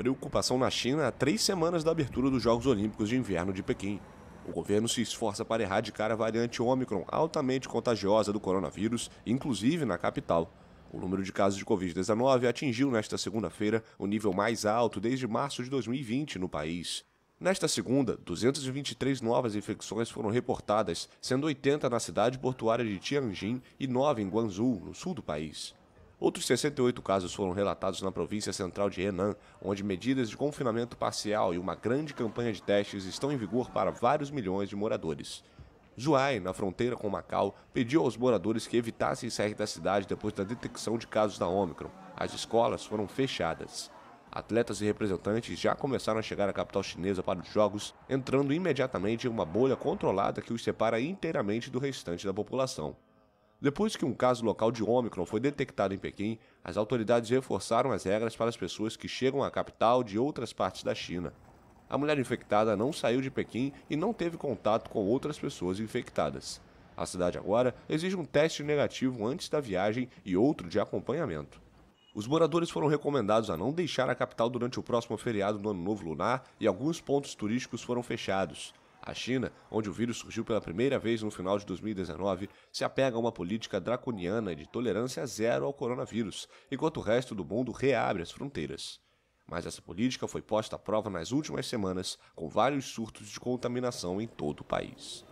preocupação na China há três semanas da abertura dos Jogos Olímpicos de Inverno de Pequim. O governo se esforça para erradicar a variante Ômicron altamente contagiosa do coronavírus, inclusive na capital. O número de casos de Covid-19 atingiu nesta segunda-feira o nível mais alto desde março de 2020 no país. Nesta segunda, 223 novas infecções foram reportadas, sendo 80 na cidade portuária de Tianjin e 9 em Guangzhou, no sul do país. Outros 68 casos foram relatados na província central de Henan, onde medidas de confinamento parcial e uma grande campanha de testes estão em vigor para vários milhões de moradores. Zhuai, na fronteira com Macau, pediu aos moradores que evitassem sair da cidade depois da detecção de casos da Omicron. As escolas foram fechadas. Atletas e representantes já começaram a chegar à capital chinesa para os Jogos, entrando imediatamente em uma bolha controlada que os separa inteiramente do restante da população. Depois que um caso local de Ômicron foi detectado em Pequim, as autoridades reforçaram as regras para as pessoas que chegam à capital de outras partes da China. A mulher infectada não saiu de Pequim e não teve contato com outras pessoas infectadas. A cidade agora exige um teste negativo antes da viagem e outro de acompanhamento. Os moradores foram recomendados a não deixar a capital durante o próximo feriado do Ano Novo Lunar e alguns pontos turísticos foram fechados. A China, onde o vírus surgiu pela primeira vez no final de 2019, se apega a uma política draconiana de tolerância zero ao coronavírus, enquanto o resto do mundo reabre as fronteiras. Mas essa política foi posta à prova nas últimas semanas, com vários surtos de contaminação em todo o país.